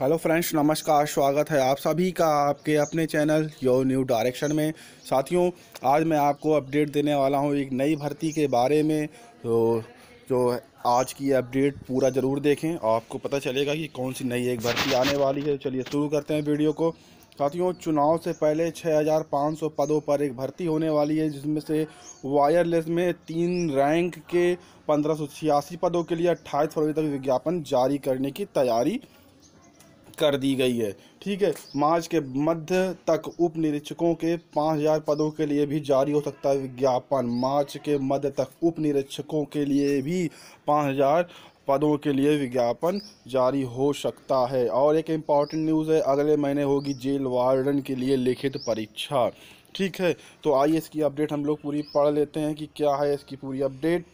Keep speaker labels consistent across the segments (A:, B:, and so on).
A: hello friends नमस्कार स्वागत है आप सभी का आपके अपने चैनल यो न्यू डायरेक्शन में साथियों आज मैं आपको अपडेट देने वाला हूं एक नई भर्ती के बारे में तो जो आज की अपडेट पूरा ज़रूर देखें आपको पता चलेगा कि कौन सी नई एक भर्ती आने वाली है चलिए शुरू करते हैं वीडियो को साथियों चुनाव से पहले 6,500 पदों पर एक भर्ती होने वाली है जिसमें से वायरलेस में तीन रैंक के पंद्रह पदों के लिए अट्ठाईस फरवरी तक विज्ञापन जारी करने की तैयारी कर दी गई है ठीक है मार्च के मध्य तक उप निरीक्षकों के 5000 पदों के लिए भी जारी हो सकता है विज्ञापन मार्च के मध्य तक उप निरीक्षकों के लिए भी 5000 पदों के लिए विज्ञापन जारी हो सकता है और एक इम्पॉर्टेंट न्यूज़ है अगले महीने होगी जेल वार्डन के लिए लिखित परीक्षा ठीक है तो आइए इसकी अपडेट हम लोग पूरी पढ़ लेते हैं कि क्या है इसकी पूरी अपडेट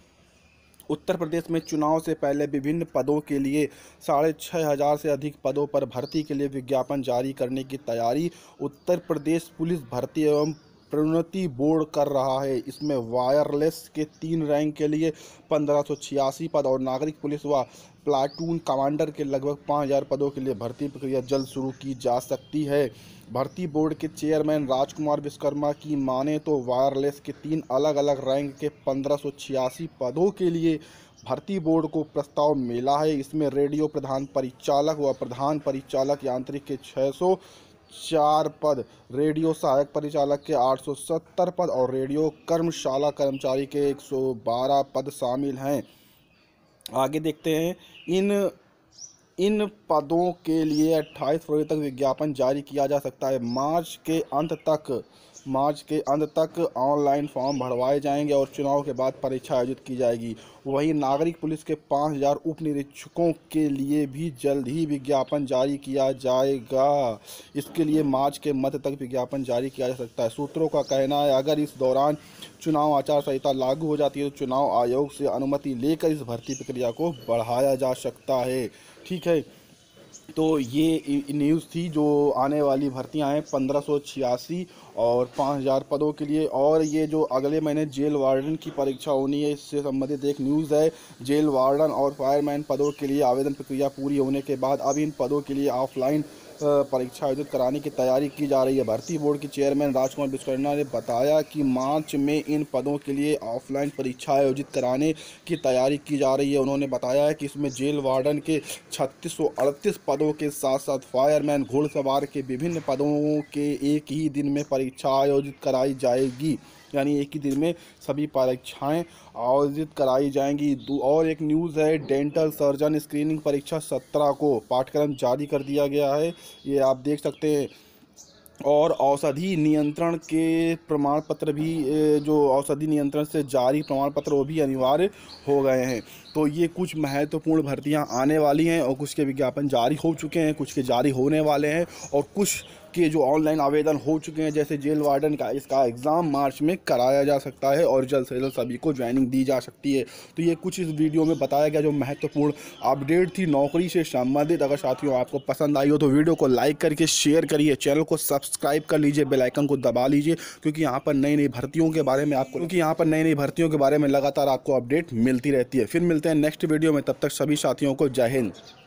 A: उत्तर प्रदेश में चुनाव से पहले विभिन्न पदों के लिए साढ़े छः हज़ार से अधिक पदों पर भर्ती के लिए विज्ञापन जारी करने की तैयारी उत्तर प्रदेश पुलिस भर्ती एवं प्रोन्नति बोर्ड कर रहा है इसमें वायरलेस के तीन रैंक के लिए पंद्रह पद और नागरिक पुलिस व प्लाटून कमांडर के लगभग 5000 पदों के लिए भर्ती प्रक्रिया जल्द शुरू की जा सकती है भर्ती बोर्ड के चेयरमैन राजकुमार विश्वकर्मा की माने तो वायरलेस के तीन अलग अलग रैंक के पंद्रह पदों के लिए भर्ती बोर्ड को प्रस्ताव मिला है इसमें रेडियो प्रधान परिचालक व प्रधान परिचालक यांत्रिक के छः चार पद रेडियो सहायक परिचालक के 870 पद और रेडियो कर्मशाला कर्मचारी के 112 पद शामिल हैं आगे देखते हैं इन इन पदों के लिए 28 फरवरी तक विज्ञापन जारी किया जा सकता है मार्च के अंत तक मार्च के अंत तक ऑनलाइन फॉर्म भरवाए जाएंगे और चुनाव के बाद परीक्षा आयोजित की जाएगी वहीं नागरिक पुलिस के 5000 उप निरीक्षकों के लिए भी जल्द ही विज्ञापन जारी किया जाएगा इसके लिए मार्च के मध्य तक विज्ञापन जारी किया जा सकता है सूत्रों का कहना है अगर इस दौरान चुनाव आचार संहिता लागू हो जाती है तो चुनाव आयोग से अनुमति लेकर इस भर्ती प्रक्रिया को बढ़ाया जा सकता है ठीक है तो ये न्यूज़ थी जो आने वाली भर्तियां हैं पंद्रह और 5000 पदों के लिए और ये जो अगले महीने जेल वार्डन की परीक्षा होनी है इससे संबंधित एक न्यूज़ है जेल वार्डन और फायरमैन पदों के लिए आवेदन प्रक्रिया पूरी होने के बाद अब इन पदों के लिए ऑफलाइन परीक्षा आयोजित कराने की तैयारी की जा रही है भर्ती बोर्ड के चेयरमैन राजकुमार विश्वकर्मा ने बताया कि मार्च में इन पदों के लिए ऑफलाइन परीक्षा आयोजित कराने की तैयारी की जा रही है उन्होंने बताया है कि इसमें जेल वार्डन के छत्तीस पदों के साथ साथ फायरमैन घोड़सवार के विभिन्न पदों के एक ही दिन में परीक्षा आयोजित कराई जाएगी यानी एक ही दिन में सभी परीक्षाएं आयोजित कराई जाएंगी और एक न्यूज़ है डेंटल सर्जन स्क्रीनिंग परीक्षा सत्रह को पाठ्यक्रम जारी कर दिया गया है ये आप देख सकते हैं और औषधि नियंत्रण के प्रमाण पत्र भी जो औषधि नियंत्रण से जारी प्रमाण पत्र वो भी अनिवार्य हो गए हैं तो ये कुछ महत्वपूर्ण भर्तियां आने वाली हैं और कुछ के विज्ञापन जारी हो चुके हैं कुछ के जारी होने वाले हैं और कुछ के जो ऑनलाइन आवेदन हो चुके हैं जैसे जेल वार्डन का इसका एग्ज़ाम मार्च में कराया जा सकता है और जल्द से जल्द सभी को ज्वाइनिंग दी जा सकती है तो ये कुछ इस वीडियो में बताया गया जो महत्वपूर्ण अपडेट थी नौकरी से संबंधित अगर साथियों आपको पसंद आई हो तो वीडियो को लाइक करके शेयर करिए चैनल को सब्सक्राइब कर लीजिए बेलाइकन को दबा लीजिए क्योंकि यहाँ पर नई नई भर्तियों के बारे में आपको क्योंकि यहाँ पर नई नई भर्तियों के बारे में लगातार आपको अपडेट मिलती रहती है फिर मिलते हैं नेक्स्ट वीडियो में तब तक सभी साथियों को जय हिंद